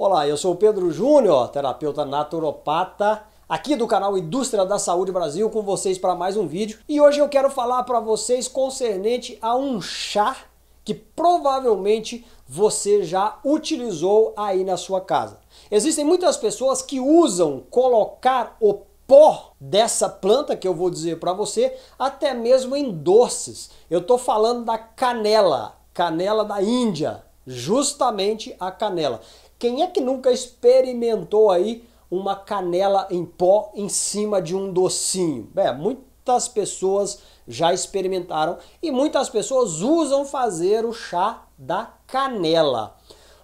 Olá, eu sou o Pedro Júnior, terapeuta naturopata, aqui do canal Indústria da Saúde Brasil, com vocês para mais um vídeo. E hoje eu quero falar para vocês concernente a um chá que provavelmente você já utilizou aí na sua casa. Existem muitas pessoas que usam colocar o pó dessa planta que eu vou dizer para você, até mesmo em doces. Eu estou falando da canela, canela da Índia, justamente a canela. Quem é que nunca experimentou aí uma canela em pó em cima de um docinho? É, muitas pessoas já experimentaram e muitas pessoas usam fazer o chá da canela.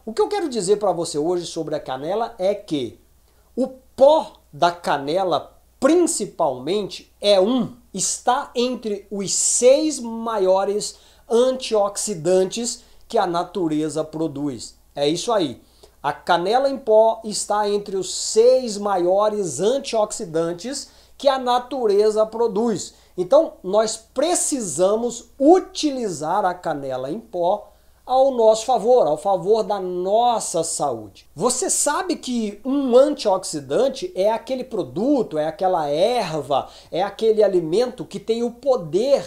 O que eu quero dizer para você hoje sobre a canela é que o pó da canela, principalmente, é um, está entre os seis maiores antioxidantes que a natureza produz. É isso aí. A canela em pó está entre os seis maiores antioxidantes que a natureza produz. Então, nós precisamos utilizar a canela em pó ao nosso favor, ao favor da nossa saúde. Você sabe que um antioxidante é aquele produto, é aquela erva, é aquele alimento que tem o poder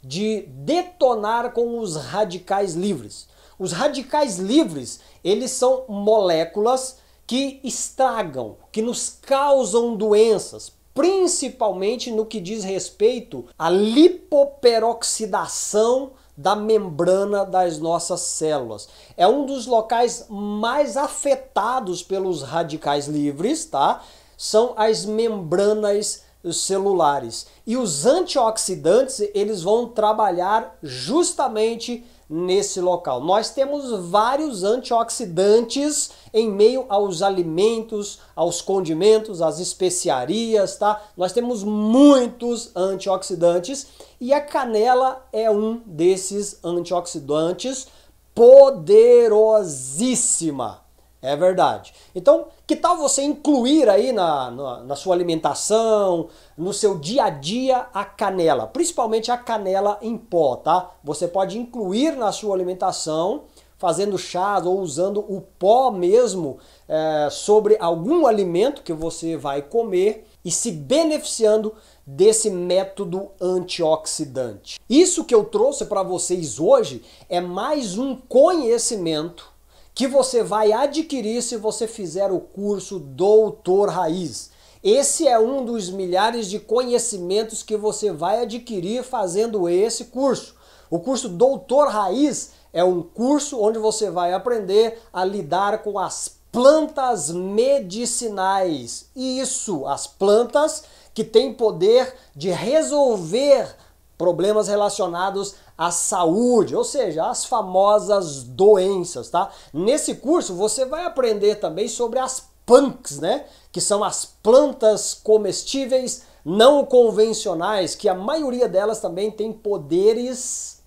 de detonar com os radicais livres. Os radicais livres, eles são moléculas que estragam, que nos causam doenças, principalmente no que diz respeito à lipoperoxidação da membrana das nossas células. É um dos locais mais afetados pelos radicais livres, tá? São as membranas celulares. E os antioxidantes, eles vão trabalhar justamente nesse local. Nós temos vários antioxidantes em meio aos alimentos, aos condimentos, às especiarias, tá? Nós temos muitos antioxidantes e a canela é um desses antioxidantes poderosíssima. É verdade. Então, que tal você incluir aí na, na, na, sua alimentação, no seu dia a dia, a canela, principalmente a canela em pó, tá? Você pode incluir na sua alimentação, fazendo chás ou usando o pó mesmo é, sobre algum alimento que você vai comer e se beneficiando desse método antioxidante. Isso que eu trouxe para vocês hoje é mais um conhecimento que você vai adquirir se você fizer o curso Doutor Raiz. Esse é um dos milhares de conhecimentos que você vai adquirir fazendo esse curso. O curso Doutor Raiz é um curso onde você vai aprender a lidar com as plantas medicinais. Isso, as plantas que têm poder de resolver problemas relacionados à saúde, ou seja, as famosas doenças, tá? Nesse curso você vai aprender também sobre as punks, né? Que são as plantas comestíveis não convencionais, que a maioria delas também tem poderes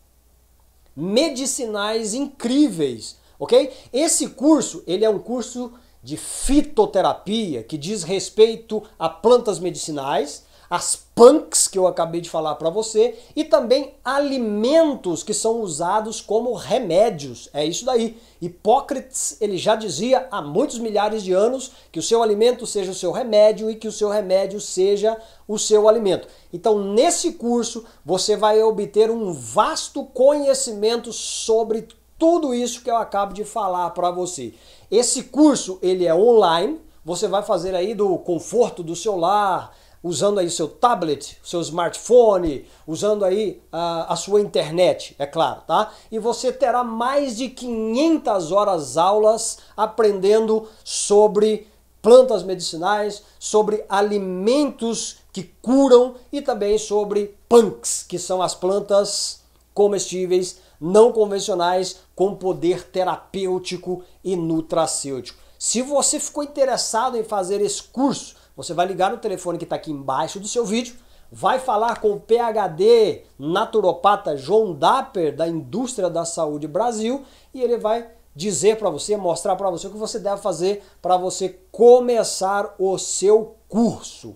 medicinais incríveis, ok? Esse curso, ele é um curso de fitoterapia que diz respeito a plantas medicinais, as punks que eu acabei de falar para você e também alimentos que são usados como remédios. É isso daí. Hipócrates, ele já dizia há muitos milhares de anos que o seu alimento seja o seu remédio e que o seu remédio seja o seu alimento. Então, nesse curso, você vai obter um vasto conhecimento sobre tudo isso que eu acabo de falar para você. Esse curso, ele é online, você vai fazer aí do conforto do seu lar, usando aí seu tablet, seu smartphone, usando aí a, ah, a, sua internet, é claro, tá? E você terá mais de 500 horas aulas aprendendo sobre plantas medicinais, sobre alimentos que curam e também sobre punks, que são as plantas comestíveis não convencionais com poder terapêutico e nutracêutico. Se você ficou interessado em fazer esse curso, você vai ligar no telefone que está aqui embaixo do seu vídeo, vai falar com o PhD naturopata João Dapper, da Indústria da Saúde Brasil, e ele vai dizer para você, mostrar para você o que você deve fazer para você começar o seu curso.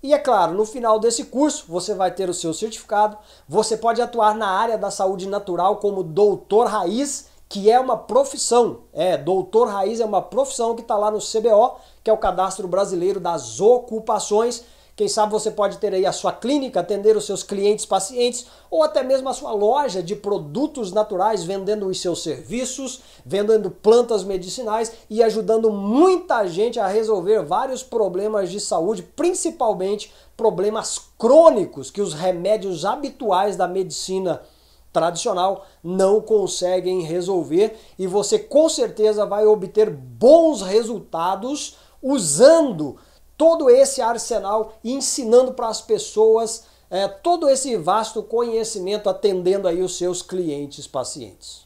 E é claro, no final desse curso você vai ter o seu certificado, você pode atuar na área da saúde natural como doutor raiz que é uma profissão. É, doutor raiz é uma profissão que está lá no CBO, que é o Cadastro Brasileiro das Ocupações. Quem sabe você pode ter aí a sua clínica, atender os seus clientes, pacientes, ou até mesmo a sua loja de produtos naturais, vendendo os seus serviços, vendendo plantas medicinais e ajudando muita gente a resolver vários problemas de saúde, principalmente problemas crônicos que os remédios habituais da medicina tradicional não conseguem resolver e você com certeza vai obter bons resultados usando todo esse arsenal e ensinando para as pessoas é, todo esse vasto conhecimento atendendo aí os seus clientes pacientes.